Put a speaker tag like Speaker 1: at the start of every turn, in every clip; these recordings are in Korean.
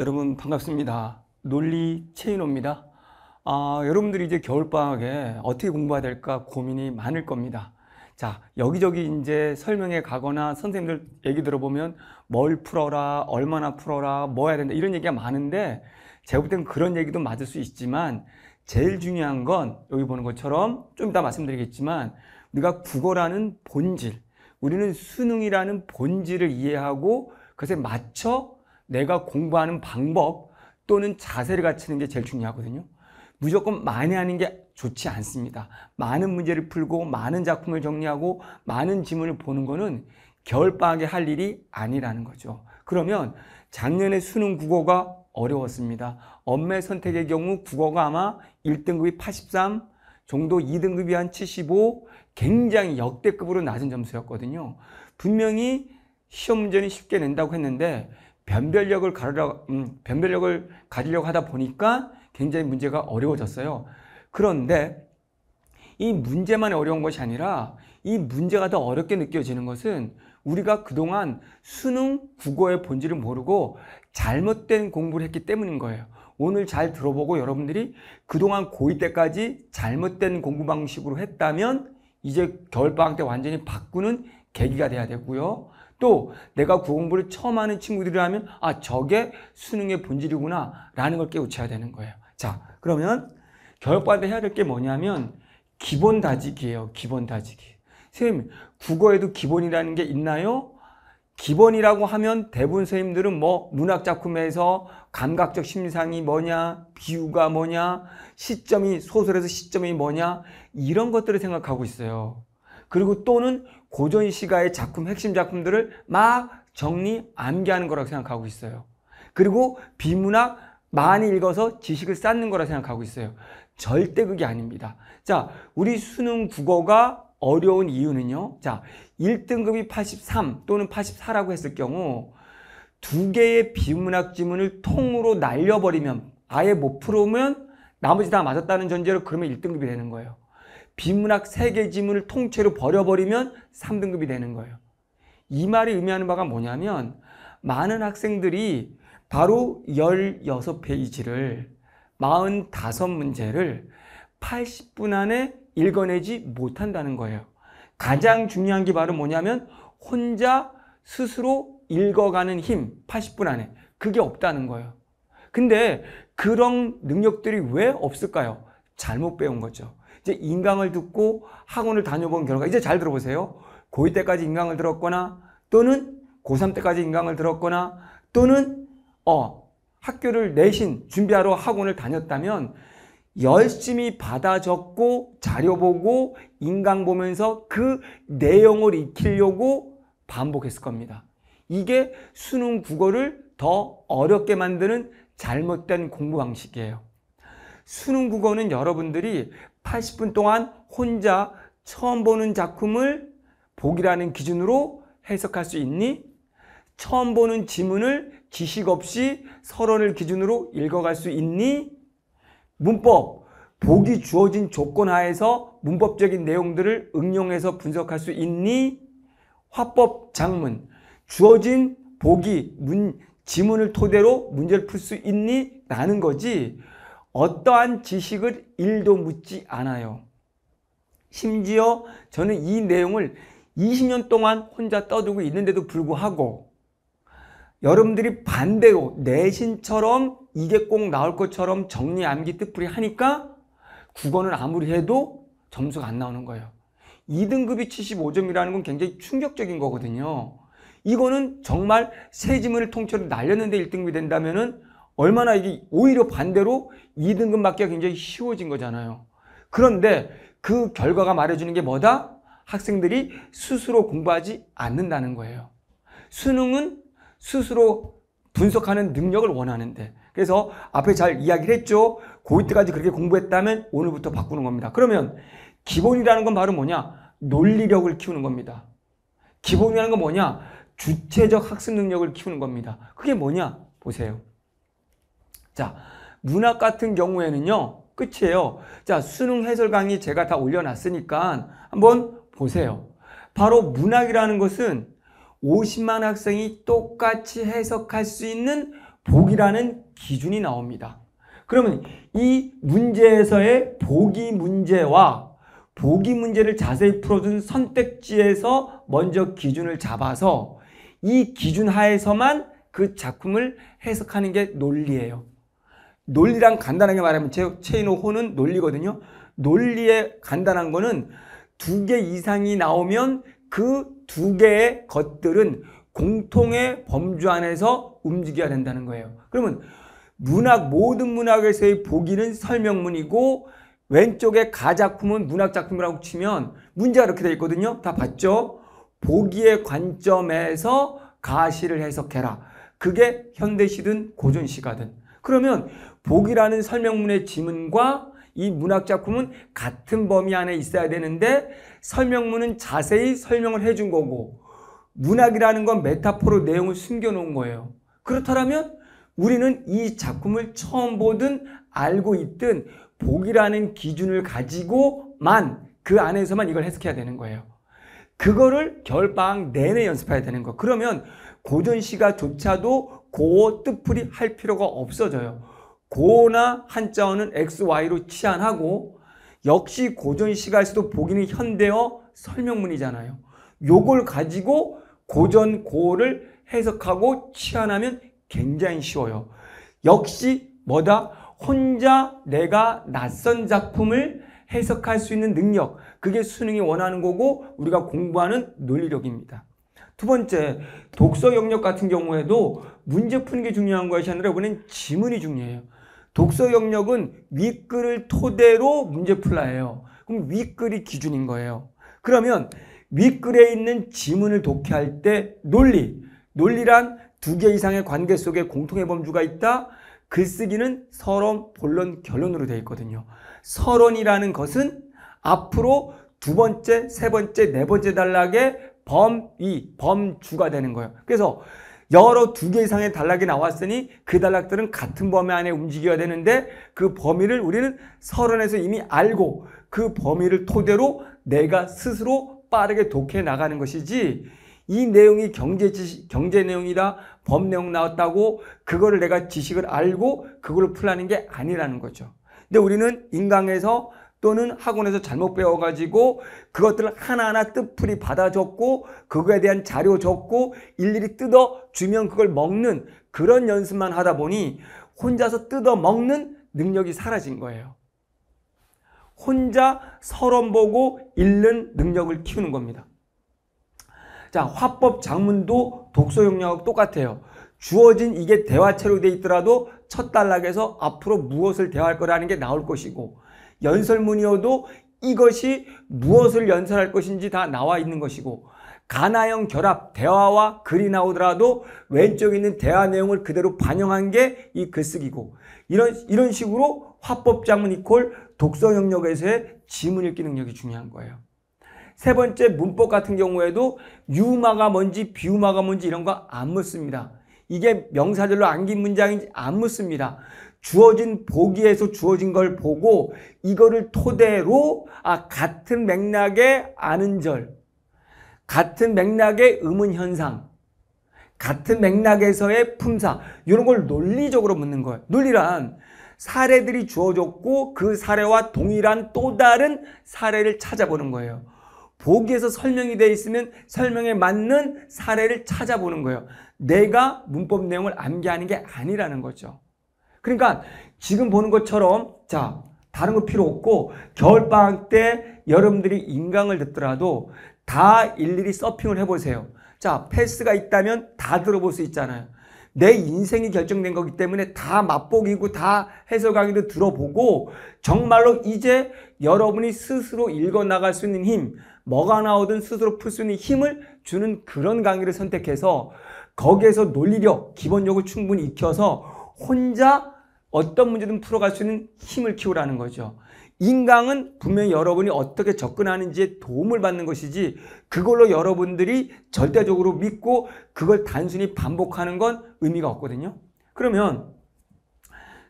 Speaker 1: 여러분 반갑습니다. 논리 체인호입니다. 아, 여러분들이 이제 겨울방학에 어떻게 공부해야 될까 고민이 많을 겁니다. 자, 여기저기 이제 설명회 가거나 선생님들 얘기 들어보면 뭘 풀어라, 얼마나 풀어라, 뭐 해야 된다 이런 얘기가 많은데 제가 볼땐 그런 얘기도 맞을 수 있지만 제일 중요한 건 여기 보는 것처럼 좀 이따 말씀드리겠지만 우리가 국어라는 본질, 우리는 수능이라는 본질을 이해하고 그것에 맞춰 내가 공부하는 방법 또는 자세를 갖추는 게 제일 중요하거든요. 무조건 많이 하는 게 좋지 않습니다. 많은 문제를 풀고 많은 작품을 정리하고 많은 지문을 보는 거는 겨울방학에 할 일이 아니라는 거죠. 그러면 작년에 수능 국어가 어려웠습니다. 엄매 선택의 경우 국어가 아마 1등급이 83, 정도 2등급이 한 75, 굉장히 역대급으로 낮은 점수였거든요. 분명히 시험 문제는 쉽게 낸다고 했는데 변별력을 가르려 음, 변별력을 가지려고 하다 보니까 굉장히 문제가 어려워졌어요. 그런데 이 문제만 어려운 것이 아니라 이 문제가 더 어렵게 느껴지는 것은 우리가 그동안 수능 국어의 본질을 모르고 잘못된 공부를 했기 때문인 거예요. 오늘 잘 들어보고 여러분들이 그동안 고2 때까지 잘못된 공부 방식으로 했다면 이제 겨울방학 때 완전히 바꾸는 계기가 돼야 되고요. 또 내가 국공부를 처음 하는 친구들이라면 아 저게 수능의 본질이구나 라는 걸 깨우쳐야 되는 거예요. 자 그러면 교육받아 해야 될 게 뭐냐면 기본 다지기예요. 기본 다지기. 선생님 국어에도 기본이라는 게 있나요? 기본이라고 하면 대부분 선생님들은 뭐 문학 작품에서 감각적 심상이 뭐냐, 비유가 뭐냐, 시점이 소설에서 시점이 뭐냐 이런 것들을 생각하고 있어요. 그리고 또는 고전 시가의 작품 핵심 작품들을 막 정리 암기하는 거라고 생각하고 있어요. 그리고 비문학 많이 읽어서 지식을 쌓는 거라 고 생각하고 있어요. 절대 그게 아닙니다. 자, 우리 수능 국어가 어려운 이유는요. 자, 1등급이 83 또는 84라고 했을 경우 두 개의 비문학 지문을 통으로 날려버리면 아예 못 풀으면 나머지 다 맞았다는 전제로 그러면 1등급이 되는 거예요. 비문학 세개 지문을 통째로 버려버리면 3등급이 되는 거예요. 이 말이 의미하는 바가 뭐냐면 많은 학생들이 바로 16페이지를 45문제를 80분 안에 읽어내지 못한다는 거예요. 가장 중요한 게 바로 뭐냐면 혼자 스스로 읽어가는 힘 80분 안에 그게 없다는 거예요. 근데 그런 능력들이 왜 없을까요? 잘못 배운 거죠. 이제 인강을 듣고 학원을 다녀본 결과 이제 잘 들어보세요. 고2 때까지 인강을 들었거나 또는 고3 때까지 인강을 들었거나 또는 어 학교를 내신 준비하러 학원을 다녔다면 열심히 받아 적고 자료 보고 인강 보면서 그 내용을 익히려고 반복했을 겁니다. 이게 수능 국어를 더 어렵게 만드는 잘못된 공부 방식이에요. 수능 국어는 여러분들이 80분 동안 혼자 처음 보는 작품을 복이라는 기준으로 해석할 수 있니? 처음 보는 지문을 지식 없이 서론을 기준으로 읽어갈 수 있니? 문법, 복이 주어진 조건 하에서 문법적인 내용들을 응용해서 분석할 수 있니? 화법, 장문, 주어진 복이 문, 지문을 토대로 문제를 풀 수 있니? 라는 거지. 어떠한 지식을 일도 묻지 않아요. 심지어 저는 이 내용을 20년 동안 혼자 떠들고 있는데도 불구하고 여러분들이 반대로 내신처럼 이게 꼭 나올 것처럼 정리 암기 뜻풀이 하니까 국어는 아무리 해도 점수가 안 나오는 거예요. 2등급이 75점이라는 건 굉장히 충격적인 거거든요. 이거는 정말 세 지문을 통째로 날렸는데 1등급이 된다면은 얼마나 이게 오히려 반대로 2등급 맞기가 굉장히 쉬워진 거잖아요. 그런데 그 결과가 말해주는 게 뭐다? 학생들이 스스로 공부하지 않는다는 거예요. 수능은 스스로 분석하는 능력을 원하는데 그래서 앞에 잘 이야기를 했죠. 고2 때까지 그렇게 공부했다면 오늘부터 바꾸는 겁니다. 그러면 기본이라는 건 바로 뭐냐? 논리력을 키우는 겁니다. 기본이라는 건 뭐냐? 주체적 학습 능력을 키우는 겁니다. 그게 뭐냐? 보세요. 자, 문학 같은 경우에는요. 끝이에요. 자, 수능 해설 강의 제가 다 올려놨으니까 한번 보세요. 바로 문학이라는 것은 50만 학생이 똑같이 해석할 수 있는 보기라는 기준이 나옵니다. 그러면 이 문제에서의 보기 문제와 보기 문제를 자세히 풀어준 선택지에서 먼저 기준을 잡아서 이 기준 하에서만 그 작품을 해석하는 게 논리예요. 논리랑 간단하게 말하면 체인호 호는 논리거든요. 논리에 간단한 거는 두 개 이상이 나오면 그 두 개의 것들은 공통의 범주 안에서 움직여야 된다는 거예요. 그러면 문학 모든 문학에서의 보기는 설명문이고 왼쪽에 가작품은 문학 작품이라고 치면 문제가 이렇게 되어 있거든요. 다 봤죠? 보기의 관점에서 가시를 해석해라. 그게 현대시든 고전시가든. 그러면 복이라는 설명문의 지문과 이 문학 작품은 같은 범위 안에 있어야 되는데 설명문은 자세히 설명을 해준 거고 문학이라는 건 메타포로 내용을 숨겨놓은 거예요. 그렇다면 우리는 이 작품을 처음 보든 알고 있든 복이라는 기준을 가지고만 그 안에서만 이걸 해석해야 되는 거예요. 그거를 결방 내내 연습해야 되는 거. 그러면 고전 시가조차도 고어 뜻풀이 할 필요가 없어져요. 고나 한자어는 XY로 치안하고 역시 고전 시가에서도 보기는 현대어 설명문이잖아요. 요걸 가지고 고전 고를 해석하고 치환하면 굉장히 쉬워요. 역시 뭐다? 혼자 내가 낯선 작품을 해석할 수 있는 능력. 그게 수능이 원하는 거고 우리가 공부하는 논리력입니다. 두 번째, 독서 영역 같은 경우에도 문제 푸는 게 중요한 것이 아니라 이번엔 지문이 중요해요. 독서 영역은 윗글을 토대로 문제 풀라 해요. 그럼 윗글이 기준인 거예요. 그러면 윗글에 있는 지문을 독해할 때 논리, 논리란 두 개 이상의 관계 속에 공통의 범주가 있다. 글쓰기는 서론, 본론, 결론으로 되어 있거든요. 서론이라는 것은 앞으로 두 번째, 세 번째, 네 번째 단락의 범위, 범주가 되는 거예요. 그래서 여러 두 개 이상의 단락이 나왔으니 그 단락들은 같은 범위 안에 움직여야 되는데 그 범위를 우리는 서론에서 이미 알고 그 범위를 토대로 내가 스스로 빠르게 독해 나가는 것이지 이 내용이 경제 지식, 경제 내용이라법 내용 나왔다고 그거를 내가 지식을 알고 그걸 풀라는 게 아니라는 거죠. 근데 우리는 인강에서 또는 학원에서 잘못 배워가지고 그것들을 하나하나 뜻풀이 받아적고 그거에 대한 자료 적고 일일이 뜯어 주면 그걸 먹는 그런 연습만 하다 보니 혼자서 뜯어 먹는 능력이 사라진 거예요. 혼자 서론 보고 읽는 능력을 키우는 겁니다. 자, 화법 장문도 독서 역량하고 똑같아요. 주어진 이게 대화체로 돼 있더라도 첫 단락에서 앞으로 무엇을 대화할 거라는 게 나올 것이고 연설문이어도 이것이 무엇을 연설할 것인지 다 나와 있는 것이고 가나형 결합 대화와 글이 나오더라도 왼쪽에 있는 대화 내용을 그대로 반영한 게 이 글쓰기고 이런 이런 식으로 화법 작문 이콜 독서 영역에서의 지문 읽기 능력이 중요한 거예요. 세 번째 문법 같은 경우에도 유마가 뭔지 비유마가 뭔지 이런 거 안 묻습니다. 이게 명사절로 안긴 문장인지 안 묻습니다. 주어진 보기에서 주어진 걸 보고 이거를 토대로 아 같은 맥락의 아는절, 같은 맥락의 음은 현상, 같은 맥락에서의 품사 이런 걸 논리적으로 묻는 거예요. 논리란 사례들이 주어졌고 그 사례와 동일한 또 다른 사례를 찾아보는 거예요. 보기에서 설명이 돼 있으면 설명에 맞는 사례를 찾아보는 거예요. 내가 문법 내용을 암기하는 게 아니라는 거죠. 그러니까 지금 보는 것처럼 자 다른 거 필요 없고 겨울방학 때 여러분들이 인강을 듣더라도 다 일일이 서핑을 해보세요. 자 패스가 있다면 다 들어볼 수 있잖아요. 내 인생이 결정된 거기 때문에 다 맛보기고 다 해설 강의도 들어보고 정말로 이제 여러분이 스스로 읽어나갈 수 있는 힘 뭐가 나오든 스스로 풀 수 있는 힘을 주는 그런 강의를 선택해서 거기에서 논리력, 기본력을 충분히 익혀서 혼자 어떤 문제든 풀어갈 수 있는 힘을 키우라는 거죠. 인강은 분명히 여러분이 어떻게 접근하는지에 도움을 받는 것이지 그걸로 여러분들이 절대적으로 믿고 그걸 단순히 반복하는 건 의미가 없거든요. 그러면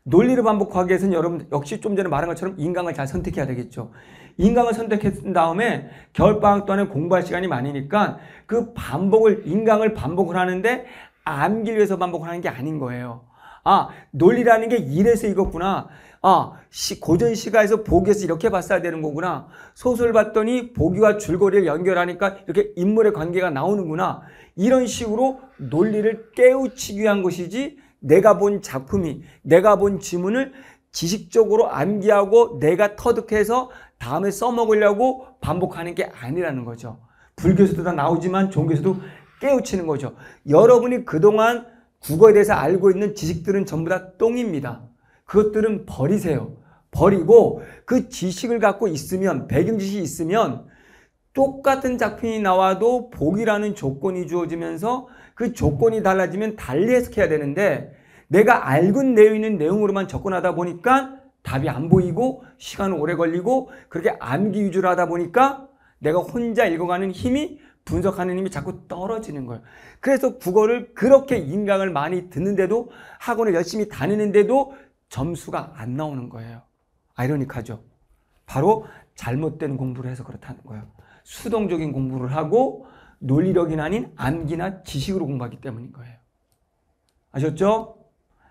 Speaker 1: 논리를 반복하기 위해서는 여러분 역시 좀 전에 말한 것처럼 인강을 잘 선택해야 되겠죠. 인강을 선택했은 다음에 겨울방학 동안에 공부할 시간이 많으니까 그 반복을 인강을 반복을 하는데 암기 위해서 반복을 하는 게 아닌 거예요. 아, 논리라는 게 이래서 이거구나. 아, 시, 고전 시가에서 보기에서 이렇게 봤어야 되는 거구나. 소설 봤더니 보기와 줄거리를 연결하니까 이렇게 인물의 관계가 나오는구나. 이런 식으로 논리를 깨우치기 위한 것이지 내가 본 작품이, 내가 본 지문을 지식적으로 암기하고 내가 터득해서 다음에 써먹으려고 반복하는 게 아니라는 거죠. 불교에서도 다 나오지만 종교에서도 깨우치는 거죠. 여러분이 그동안 국어에 대해서 알고 있는 지식들은 전부 다 똥입니다. 그것들은 버리세요. 버리고 그 지식을 갖고 있으면 배경 지식이 있으면 똑같은 작품이 나와도 복이라는 조건이 주어지면서 그 조건이 달라지면 달리 해석해야 되는데 내가 알고 있는 내용으로만 접근하다 보니까 답이 안 보이고 시간은 오래 걸리고 그렇게 암기 위주로 하다 보니까 내가 혼자 읽어가는 힘이 분석하는 힘이 자꾸 떨어지는 거예요. 그래서 국어를 그렇게 인강을 많이 듣는데도 학원을 열심히 다니는데도 점수가 안 나오는 거예요. 아이러니카죠 바로 잘못된 공부를 해서 그렇다는 거예요. 수동적인 공부를 하고 논리력이 아닌 암기나 지식으로 공부하기 때문인 거예요. 아셨죠?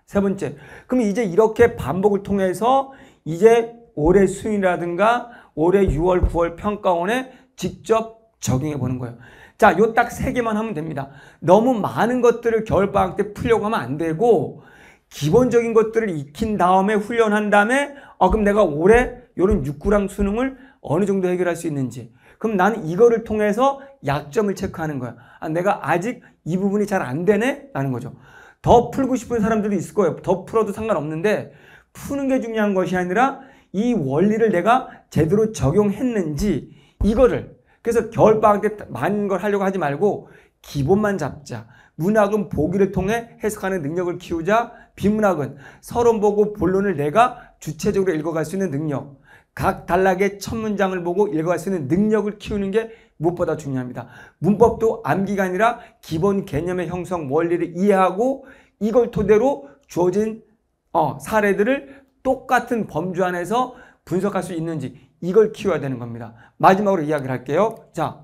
Speaker 1: 세 번째, 그럼 이제 이렇게 반복을 통해서 이제 올해 수인이라든가 올해 6월, 9월 평가원에 직접 적용해 보는 거예요. 자, 요 딱 세 개만 하면 됩니다. 너무 많은 것들을 겨울방학 때 풀려고 하면 안 되고, 기본적인 것들을 익힌 다음에 훈련한 다음에, 어, 그럼 내가 올해 요런 육구랑 수능을 어느 정도 해결할 수 있는지. 그럼 나는 이거를 통해서 약점을 체크하는 거야. 아, 내가 아직 이 부분이 잘 안 되네? 라는 거죠. 더 풀고 싶은 사람들도 있을 거예요. 더 풀어도 상관없는데, 푸는 게 중요한 것이 아니라, 이 원리를 내가 제대로 적용했는지, 이거를 그래서 겨울방학 때 많은 걸 하려고 하지 말고 기본만 잡자. 문학은 보기를 통해 해석하는 능력을 키우자. 비문학은 서론 보고 본론을 내가 주체적으로 읽어갈 수 있는 능력. 각 단락의 첫 문장을 보고 읽어갈 수 있는 능력을 키우는 게 무엇보다 중요합니다. 문법도 암기가 아니라 기본 개념의 형성 원리를 이해하고 이걸 토대로 주어진 어, 사례들을 똑같은 범주 안에서 분석할 수 있는지 이걸 키워야 되는 겁니다. 마지막으로 이야기를 할게요. 자,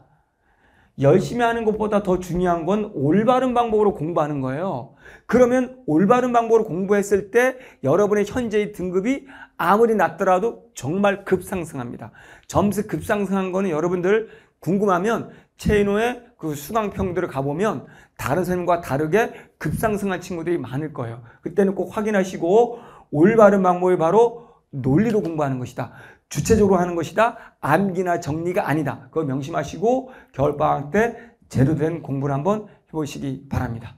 Speaker 1: 열심히 하는 것보다 더 중요한 건 올바른 방법으로 공부하는 거예요. 그러면 올바른 방법으로 공부했을 때 여러분의 현재의 등급이 아무리 낮더라도 정말 급상승합니다. 점수 급상승한 거는 여러분들 궁금하면 체인호의 그 수강평들을 가보면 다른 선생님과 다르게 급상승한 친구들이 많을 거예요. 그때는 꼭 확인하시고 올바른 방법이 바로 논리로 공부하는 것이다. 주체적으로 하는 것이다. 암기나 정리가 아니다. 그거 명심하시고 겨울방학 때 제대로 된 공부를 한번 해보시기 바랍니다.